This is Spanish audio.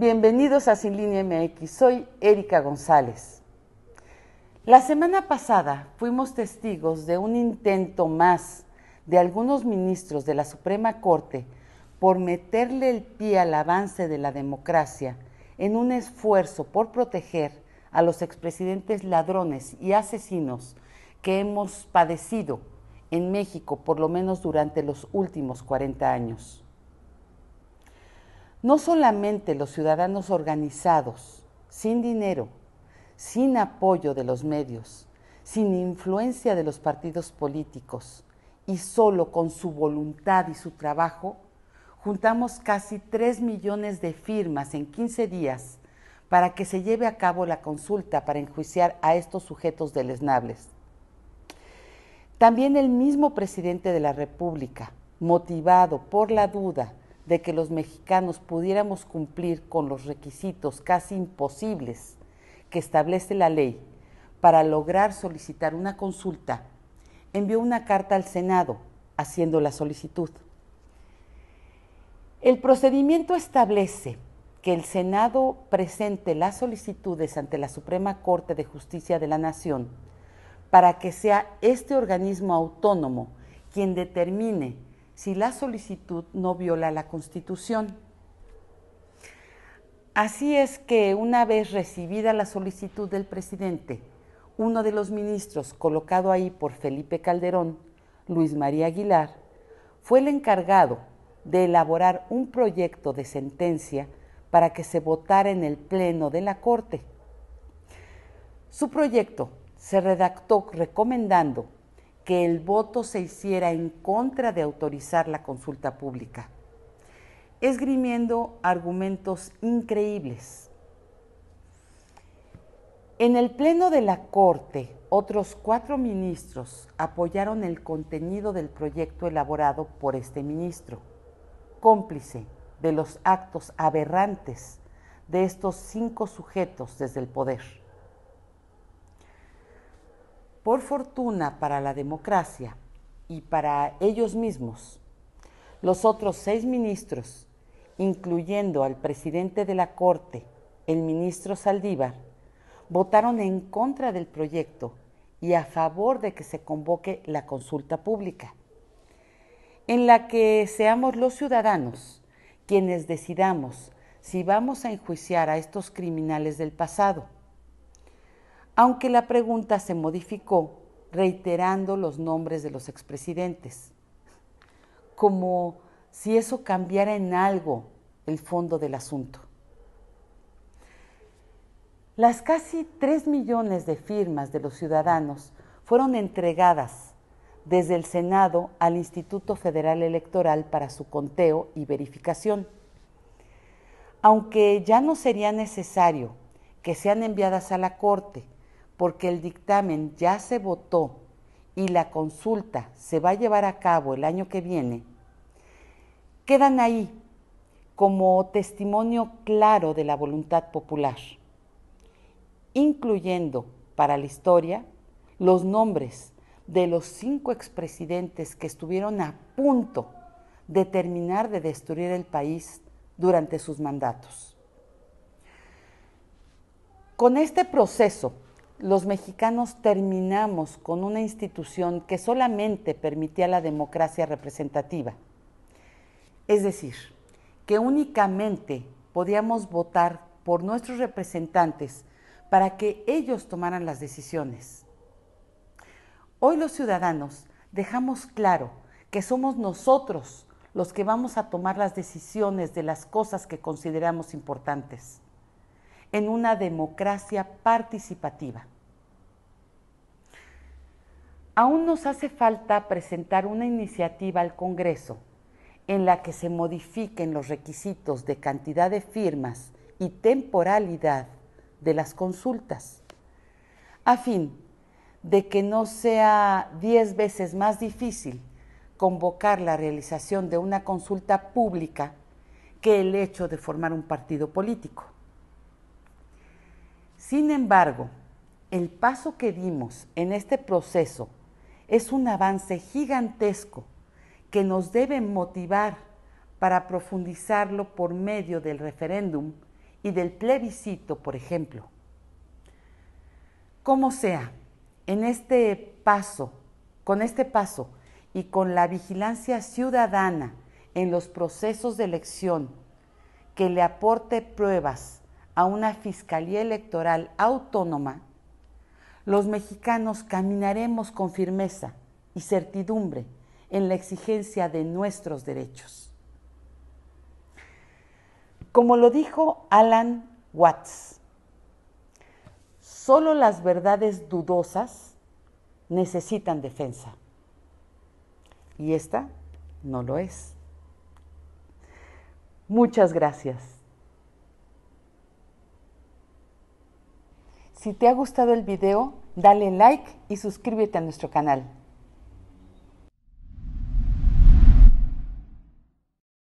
Bienvenidos a Sin Línea MX, soy Erika González. La semana pasada fuimos testigos de un intento más de algunos ministros de la Suprema Corte por meterle el pie al avance de la democracia en un esfuerzo por proteger a los expresidentes ladrones y asesinos que hemos padecido en México por lo menos durante los últimos 40 años no solamente los ciudadanos organizados, sin dinero, sin apoyo de los medios, sin influencia de los partidos políticos y solo con su voluntad y su trabajo, juntamos casi 3 millones de firmas en 15 días para que se lleve a cabo la consulta para enjuiciar a estos sujetos deleznables. También el mismo presidente de la República, motivado por la duda de que los mexicanos pudiéramos cumplir con los requisitos casi imposibles que establece la ley para lograr solicitar una consulta, envió una carta al Senado haciendo la solicitud. El procedimiento establece que el Senado presente las solicitudes ante la Suprema Corte de Justicia de la Nación para que sea este organismo autónomo quien determine si la solicitud no viola la Constitución. Así es que una vez recibida la solicitud del presidente, uno de los ministros colocado ahí por Felipe Calderón, Luis María Aguilar, fue el encargado de elaborar un proyecto de sentencia para que se votara en el Pleno de la Corte. Su proyecto se redactó recomendando que el voto se hiciera en contra de autorizar la consulta pública, esgrimiendo argumentos increíbles. En el Pleno de la Corte, otros cuatro ministros apoyaron el contenido del proyecto elaborado por este ministro, cómplice de los actos aberrantes de estos cinco sujetos desde el poder por fortuna para la democracia y para ellos mismos, los otros seis ministros, incluyendo al presidente de la Corte, el ministro Saldívar, votaron en contra del proyecto y a favor de que se convoque la consulta pública, en la que seamos los ciudadanos quienes decidamos si vamos a enjuiciar a estos criminales del pasado aunque la pregunta se modificó reiterando los nombres de los expresidentes, como si eso cambiara en algo el fondo del asunto. Las casi 3 millones de firmas de los ciudadanos fueron entregadas desde el Senado al Instituto Federal Electoral para su conteo y verificación. Aunque ya no sería necesario que sean enviadas a la Corte porque el dictamen ya se votó y la consulta se va a llevar a cabo el año que viene, quedan ahí como testimonio claro de la voluntad popular, incluyendo para la historia los nombres de los cinco expresidentes que estuvieron a punto de terminar de destruir el país durante sus mandatos. Con este proceso los mexicanos terminamos con una institución que solamente permitía la democracia representativa. Es decir, que únicamente podíamos votar por nuestros representantes para que ellos tomaran las decisiones. Hoy los ciudadanos dejamos claro que somos nosotros los que vamos a tomar las decisiones de las cosas que consideramos importantes en una democracia participativa. Aún nos hace falta presentar una iniciativa al Congreso en la que se modifiquen los requisitos de cantidad de firmas y temporalidad de las consultas, a fin de que no sea diez veces más difícil convocar la realización de una consulta pública que el hecho de formar un partido político. Sin embargo, el paso que dimos en este proceso es un avance gigantesco que nos debe motivar para profundizarlo por medio del referéndum y del plebiscito, por ejemplo. Como sea, en este paso, con este paso y con la vigilancia ciudadana en los procesos de elección que le aporte pruebas a una fiscalía electoral autónoma, los mexicanos caminaremos con firmeza y certidumbre en la exigencia de nuestros derechos. Como lo dijo Alan Watts, solo las verdades dudosas necesitan defensa. Y esta no lo es. Muchas gracias. Si te ha gustado el video, dale like y suscríbete a nuestro canal.